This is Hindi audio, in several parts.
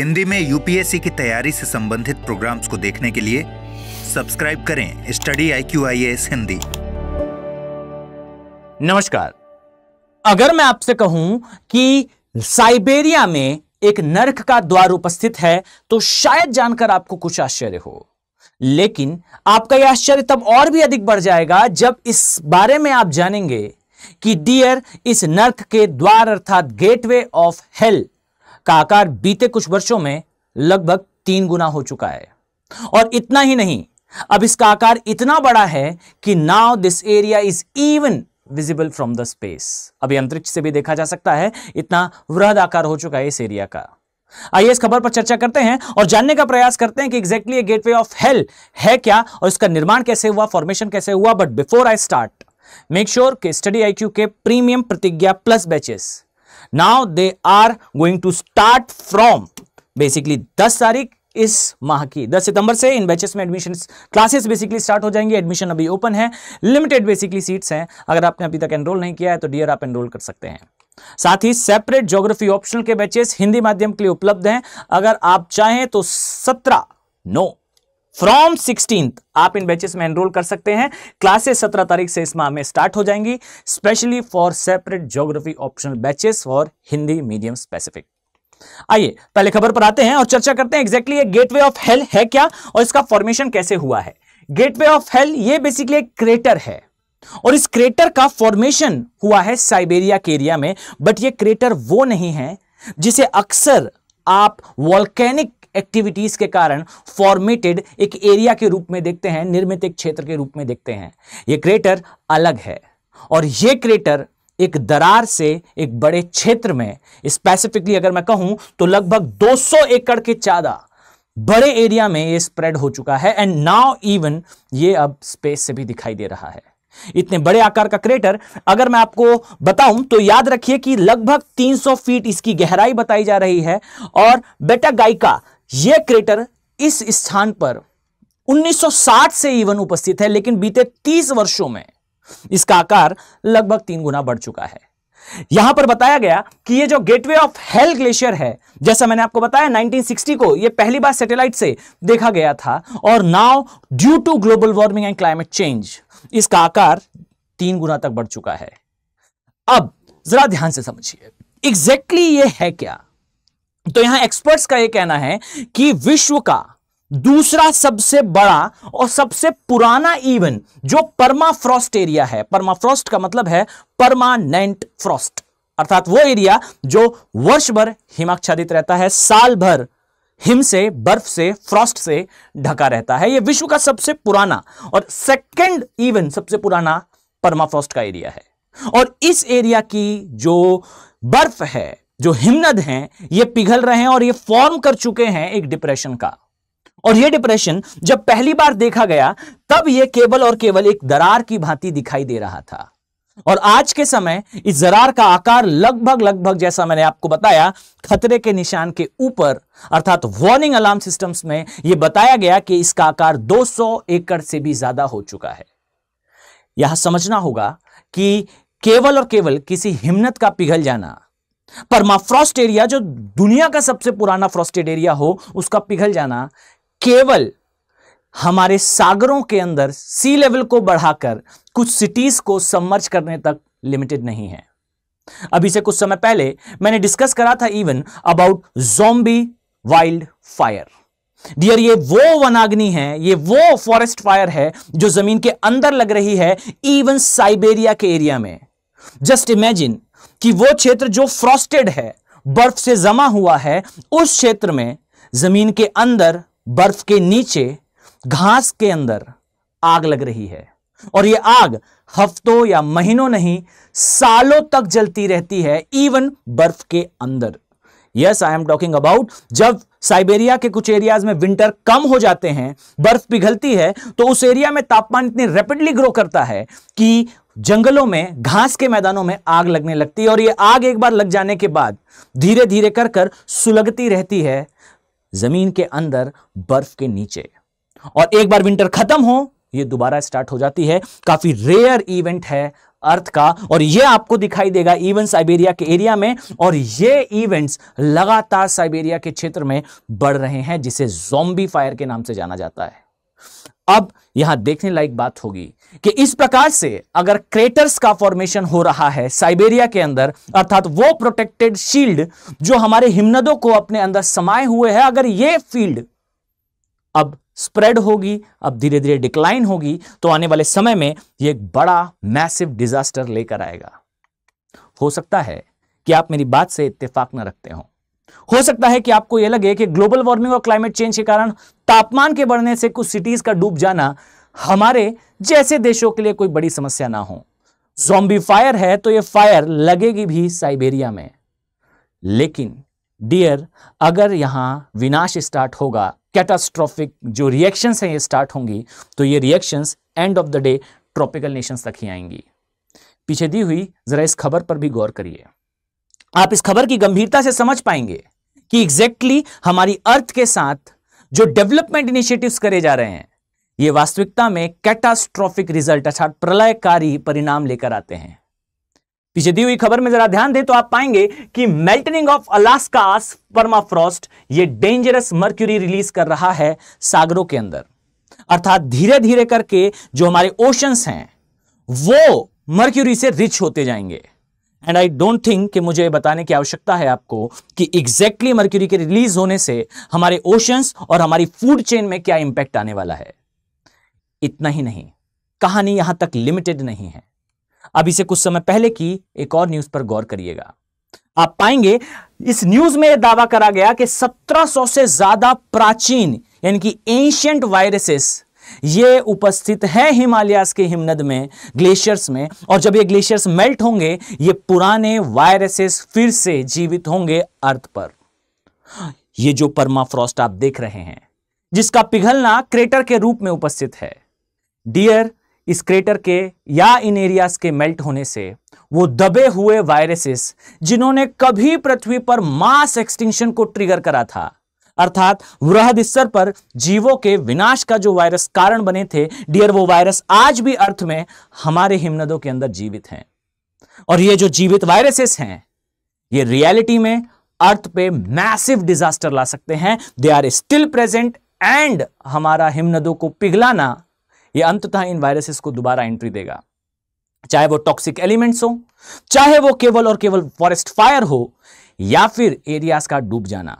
हिंदी में यूपीएससी की तैयारी से संबंधित प्रोग्राम्स को देखने के लिए सब्सक्राइब करें study I Q I S Hindi नमस्कार अगर मैं आपसे कहूं कि साइबेरिया में एक नरक का द्वार उपस्थित है तो शायद जानकर आपको कुछ आश्चर्य हो लेकिन आपका यह आश्चर्य तब और भी अधिक बढ़ जाएगा जब इस बारे में आप जानेंगे कि डियर इस नर्क के द्वार अर्थात गेटवे ऑफ हेल्थ का आकार बीते कुछ वर्षों में लगभग तीन गुना हो चुका है और इतना ही नहीं अब इसका आकार इतना बड़ा है कि now this area is even visible from the space अभी अंतरिक्ष से भी देखा जा सकता है इतना वृहद आकार हो चुका है इस एरिया का आइए इस खबर पर चर्चा करते हैं और जानने का प्रयास करते हैं कि exactly gate gateway of hell है क्या और इसका निर्माण कैसे हुआ फॉर्मेशन कैसे हुआ but before I start make sure के स्टडी आई के premium Pratigya plus batches now they are going to start from basically दस तारीख इस माह की 10 सितंबर से इन बैचेस में एडमिशन क्लासेस बेसिकली स्टार्ट हो जाएंगे एडमिशन अभी ओपन है लिमिटेड बेसिकली सीट्स हैं अगर आपने अभी तक एनरोल नहीं किया है तो डियर आप एनरोल कर सकते हैं साथ ही सेपरेट ज्योग्राफी ऑप्शनल के बैचेस हिंदी माध्यम के लिए उपलब्ध हैं अगर आप चाहें तो सत्रह नो फ्रॉम सिक्सटीन आप इन बैचेस में एनरोल कर सकते हैं क्लासेस सत्रह तारीख से इस माह में स्टार्ट हो जाएंगी specially for separate geography optional batches for Hindi medium specific आइए पहले खबर पर आते हैं और चर्चा करते हैं एग्जैक्टली गेटवे ऑफ हेल है क्या और इसका फॉर्मेशन कैसे हुआ है गेटवे ऑफ हेल ये बेसिकली एक क्रेटर है और इस क्रेटर का फॉर्मेशन हुआ है साइबेरिया के एरिया में बट ये क्रेटर वो नहीं है जिसे अक्सर आप वॉल्केनिक एक्टिविटीज के कारण फॉर्मेटेड एक एरिया के रूप में देखते हैं निर्मित एक क्षेत्र के रूप में देखते हैं ये क्रेटर अलग है और ये क्रेटर एक दरार से एक बड़े क्षेत्र में स्पेसिफिकली अगर मैं कहूं तो लगभग 200 एकड़ के ज्यादा बड़े एरिया में ये स्प्रेड हो चुका है एंड नाउ इवन ये अब स्पेस से भी दिखाई दे रहा है इतने बड़े आकार का क्रेटर अगर मैं आपको बताऊं तो याद रखिए कि लगभग 300 फीट इसकी गहराई बताई जा रही है और बेटा गायिका यह क्रेटर इस स्थान पर 1960 से इवन उपस्थित है लेकिन बीते 30 वर्षों में इसका आकार लगभग तीन गुना बढ़ चुका है यहां पर बताया गया कि ये जो गेटवे ऑफ हेल ग्लेशियर है जैसा मैंने आपको बताया 1960 को ये पहली बार सैटेलाइट से देखा गया था और now due to global warming and climate change इसका आकार तीन गुना तक बढ़ चुका है अब जरा ध्यान से समझिए एग्जैक्टली exactly ये है क्या तो यहां एक्सपर्ट्स का यह कहना है कि विश्व का दूसरा सबसे बड़ा और सबसे पुराना इवन जो परमाफ्रॉस्ट एरिया है परमाफ्रॉस्ट का मतलब है परमानेंट फ्रॉस्ट अर्थात वो एरिया जो वर्ष भर हिमाच्छादित रहता है साल भर हिम से बर्फ से फ्रॉस्ट से ढका रहता है यह विश्व का सबसे पुराना और सेकंड इवन सबसे पुराना परमाफ्रॉस्ट का एरिया है और इस एरिया की जो बर्फ है जो हिमनद हैं ये पिघल रहे हैं और ये फॉर्म कर चुके हैं एक डिप्रेशन का और ये डिप्रेशन जब पहली बार देखा गया तब ये केवल और केवल एक दरार की भांति दिखाई दे रहा था और आज के समय इस दरार का आकार लगभग लगभग जैसा मैंने आपको बताया खतरे के निशान के ऊपर अर्थात वार्निंग अलार्म सिस्टम्स में यह बताया गया कि इसका आकार 200 एकड़ से भी ज्यादा हो चुका है यह समझना होगा कि केवल और केवल किसी हिम्मत का पिघल जाना परमाफ्रॉस्ट एरिया जो दुनिया का सबसे पुराना फ्रॉस्टेड एरिया हो उसका पिघल जाना केवल हमारे सागरों के अंदर सी लेवल को बढ़ाकर कुछ सिटीज को सम्मर्ज करने तक लिमिटेड नहीं है अभी से कुछ समय पहले मैंने डिस्कस करा था even about zombie wild fire dear ये वो वनाग्नि है ये वो फॉरेस्ट फायर है जो जमीन के अंदर लग रही है इवन साइबेरिया के एरिया में जस्ट इमेजिन कि वो क्षेत्र जो फ्रॉस्टेड है बर्फ से जमा हुआ है उस क्षेत्र में जमीन के अंदर बर्फ के नीचे घास के अंदर आग लग रही है और ये आग हफ्तों या महीनों नहीं सालों तक जलती रहती है इवन बर्फ के अंदर yes I am talking about जब साइबेरिया के कुछ एरियाज में विंटर कम हो जाते हैं बर्फ पिघलती है तो उस एरिया में तापमान इतनी रैपिडली ग्रो करता है कि जंगलों में घास के मैदानों में आग लगने लगती है और ये आग एक बार लग जाने के बाद धीरे धीरे कर कर सुलगती रहती है जमीन के अंदर बर्फ के नीचे और एक बार विंटर खत्म हो ये दोबारा स्टार्ट हो जाती है काफी रेयर इवेंट है अर्थ का और ये आपको दिखाई देगा इवन साइबेरिया के एरिया में और ये इवेंट्स लगातार साइबेरिया के क्षेत्र में बढ़ रहे हैं जिसे जोम्बी फायर के नाम से जाना जाता है अब यहां देखने लायक बात होगी कि इस प्रकार से अगर क्रेटर्स का फॉर्मेशन हो रहा है साइबेरिया के अंदर अर्थात वो प्रोटेक्टेड शील्ड जो हमारे हिमनदों को अपने अंदर समाये हुए है अगर ये फील्ड अब स्प्रेड होगी अब धीरे धीरे डिक्लाइन होगी तो आने वाले समय में यह एक बड़ा मैसिव डिजास्टर लेकर आएगा हो सकता है कि आप मेरी बात से इत्तेफाक न रखते हो हो सकता है कि आपको यह लगे कि ग्लोबल वार्मिंग और क्लाइमेट चेंज के कारण तापमान के बढ़ने से कुछ सिटीज का डूब जाना हमारे जैसे देशों के लिए कोई बड़ी समस्या ना हो जॉम्बी फायर है तो यह फायर लगेगी भी साइबेरिया में लेकिन डियर अगर यहां विनाश स्टार्ट होगा कैटास्ट्रॉफिक जो रिएक्शन है ये स्टार्ट होंगी तो ये reactions end of the day tropical nations तक ही आएंगी पीछे दी हुई जरा इस खबर पर भी गौर करिए आप इस खबर की गंभीरता से समझ पाएंगे कि एग्जैक्टली exactly हमारी अर्थ के साथ जो डेवलपमेंट इनिशिएटिव्स करे जा रहे हैं ये वास्तविकता में कैटास्ट्रॉफिक रिजल्ट अर्थात प्रलयकारी परिणाम लेकर आते हैं पीछे दी हुई खबर में जरा ध्यान दें तो आप पाएंगे कि मेल्टनिंग ऑफ अलास्का परमाफ्रॉस्ट ये डेंजरस मर्क्यूरी रिलीज कर रहा है सागरों के अंदर अर्थात धीरे धीरे करके जो हमारे ओशंस हैं वो मर्क्यूरी से रिच होते जाएंगे एंड आई डोंट थिंक कि मुझे बताने की आवश्यकता है आपको कि एग्जैक्टली exactly मर्क्यूरी के रिलीज होने से हमारे ओशंस और हमारी फूड चेन में क्या इंपैक्ट आने वाला है इतना ही नहीं कहानी यहां तक लिमिटेड नहीं है अब इसे कुछ समय पहले की एक और न्यूज पर गौर करिएगा आप पाएंगे इस न्यूज में यह दावा करा गया कि 1700 से ज्यादा प्राचीन यानी कि एंशियंट वायरसेस ये उपस्थित है हिमालयस के हिमनद में ग्लेशियर्स में और जब ये ग्लेशियर्स मेल्ट होंगे ये पुराने वायरसेस फिर से जीवित होंगे अर्थ पर ये जो परमाफ्रॉस्ट आप देख रहे हैं जिसका पिघलना क्रेटर के रूप में उपस्थित है डियर इस क्रेटर के या इन एरियाज के मेल्ट होने से वो दबे हुए वायरसेस जिन्होंने कभी पृथ्वी पर मास एक्सटिंक्शन को ट्रिगर करा था अर्थात वृहद स्तर पर जीवों के विनाश का जो वायरस कारण बने थे डियर वो वायरस आज भी अर्थ में हमारे हिमनदों के अंदर जीवित हैं और ये जो जीवित वायरसेस हैं ये रियलिटी में अर्थ पे मैसिव डिजास्टर ला सकते हैं they are still present and हमारा हिमनदों को पिघलाना ये अंततः इन वायरसेस को दोबारा एंट्री देगा चाहे वो टॉक्सिक एलिमेंट्स हो चाहे वो केवल और केवल फॉरेस्ट फायर हो या फिर एरियाज का डूब जाना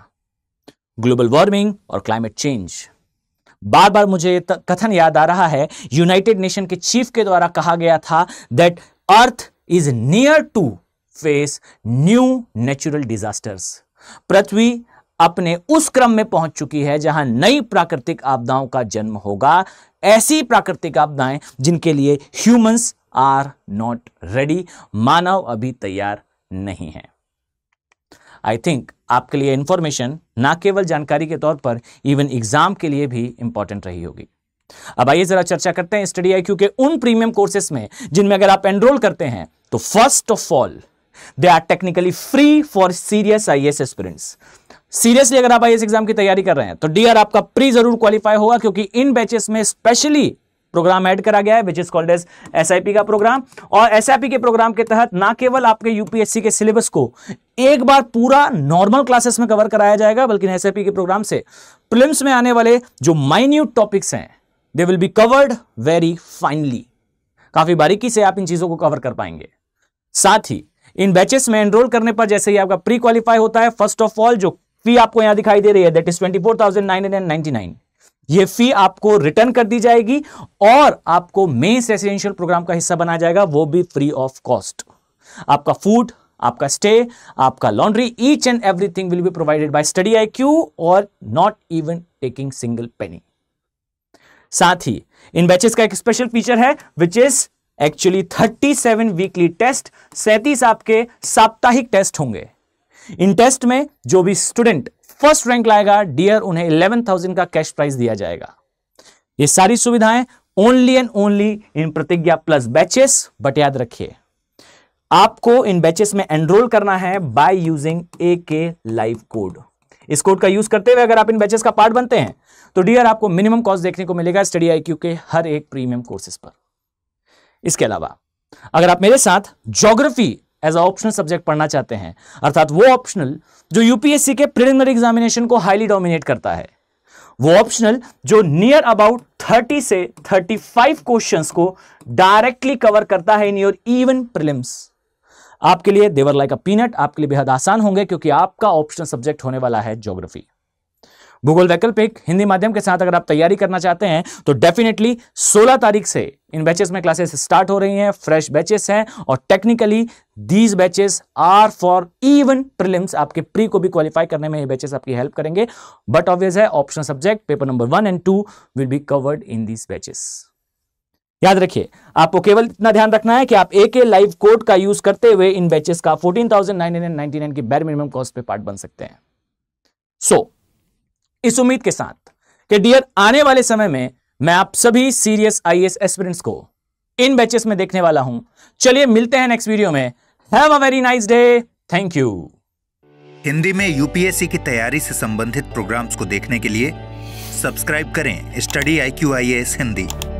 ग्लोबल वार्मिंग और क्लाइमेट चेंज बार बार मुझे कथन याद आ रहा है यूनाइटेड नेशन के चीफ के द्वारा कहा गया था that earth is near to face new natural disasters पृथ्वी अपने उस क्रम में पहुंच चुकी है जहां नई प्राकृतिक आपदाओं का जन्म होगा ऐसी प्राकृतिक आपदाएं जिनके लिए ह्यूमंस आर नॉट रेडी मानव अभी तैयार नहीं है आई थिंक आपके लिए इन्फॉर्मेशन ना केवल जानकारी के तौर पर इवन एग्जाम के लिए भी इंपॉर्टेंट रही होगी अब आइए जरा चर्चा करते हैं स्टडी आई के उन प्रीमियम कोर्सेस में जिनमें अगर आप एनरोल करते हैं तो first of all they are technically free for serious I S aspirants seriously अगर आप आई एग्जाम की तैयारी कर रहे हैं तो डीआर आपका प्री जरूर क्वालिफाई होगा क्योंकि इन बैचेस में स्पेशली प्रोग्राम ऐड करा गया है विच इज कॉल्ड एज एस का प्रोग्राम और एस के प्रोग्राम के तहत ना केवल आपके यूपीएससी के सिलेबस को एक बार पूरा नॉर्मल क्लासेस में कवर कराया जाएगा बल्कि एस के प्रोग्राम से प्रिलिम्स में आने वाले जो माइन्यूट टॉपिक्स हैं they will be covered very finely काफी बारीकी से आप इन चीजों को कवर कर पाएंगे साथ ही इन बैचेस में एनरोल करने पर जैसे ही आपका प्री क्वालिफाई होता है फर्स्ट ऑफ ऑल जो फी आपको यहां दिखाई दे रही है that is twenty four thousand nine hundred ninety nine ये फी आपको रिटर्न कर दी जाएगी और आपको मेस रेसिडेंशियल प्रोग्राम का हिस्सा बनाया जाएगा वो भी फ्री ऑफ कॉस्ट आपका फूड आपका स्टे आपका laundry each and everything will be provided by study I Q और not even taking single penny साथ ही इन बैचेस का एक स्पेशल फीचर है which is actually 37 weekly test सैतीस आपके साप्ताहिक टेस्ट होंगे इन टेस्ट में जो भी स्टूडेंट फर्स्ट रैंक लाएगा डियर उन्हें इलेवन थाउजेंड का कैश प्राइस दिया जाएगा ये सारी सुविधाएं ओनली एंड ओनली इन प्रतिज्ञा प्लस बैचेस बट याद रखिए आपको इन बैचेस में एनरोल करना है bye using A K live code इस कोड का यूज करते हुए अगर आप इन बैचेस का पार्ट बनते हैं तो डियर आपको मिनिमम कॉस्ट देखने को मिलेगा स्टडी आई के हर एक प्रीमियम कोर्सेस पर इसके अलावा अगर आप मेरे साथ geography as a optional subject पढ़ना चाहते हैं अर्थात वो ऑप्शनल जो यूपीएससी के प्रिलिमिनरी एग्जामिनेशन को हाईली डोमिनेट करता है वो ऑप्शनल जो नियर अबाउट 30 से 35 क्वेश्चंस को डायरेक्टली कवर करता है इन योर इवन प्रिलिम्स आपके लिए देवर लाइक अ पीनट आपके लिए बेहद आसान होंगे क्योंकि आपका ऑप्शनल सब्जेक्ट होने वाला है ज्योग्राफी भूगोल वैकल्पिक हिंदी माध्यम के साथ अगर आप तैयारी करना चाहते हैं तो डेफिनेटली 16 तारीख से इन बैचेस में क्लासेस स्टार्ट हो रही हैं फ्रेश बैचेस हैं और technically these batches are for even prelims आपके प्री को भी क्वालिफाई करने में ये बैचेस आपकी हेल्प करेंगे बट ऑब्वियस है optional subject paper number one and two will be covered in these batches याद रखिए आपको केवल इतना ध्यान रखना है कि आप एक लाइव कोड का यूज करते हुए इन बैचेस का fourteen thousand nine hundred ninety nine की बैर मिनिमम कॉस्ट पे पार्ट बन सकते हैं सो so, इस उम्मीद के साथ कि डियर आने वाले समय में मैं आप सभी सीरियस आई एस एस्पिरेंट्स को इन बैचेस में देखने वाला हूं चलिए मिलते हैं नेक्स्ट वीडियो में have a very nice day thank you Hindi में यूपीएससी की तैयारी से संबंधित प्रोग्राम्स को देखने के लिए सब्सक्राइब करें study I Q I S Hindi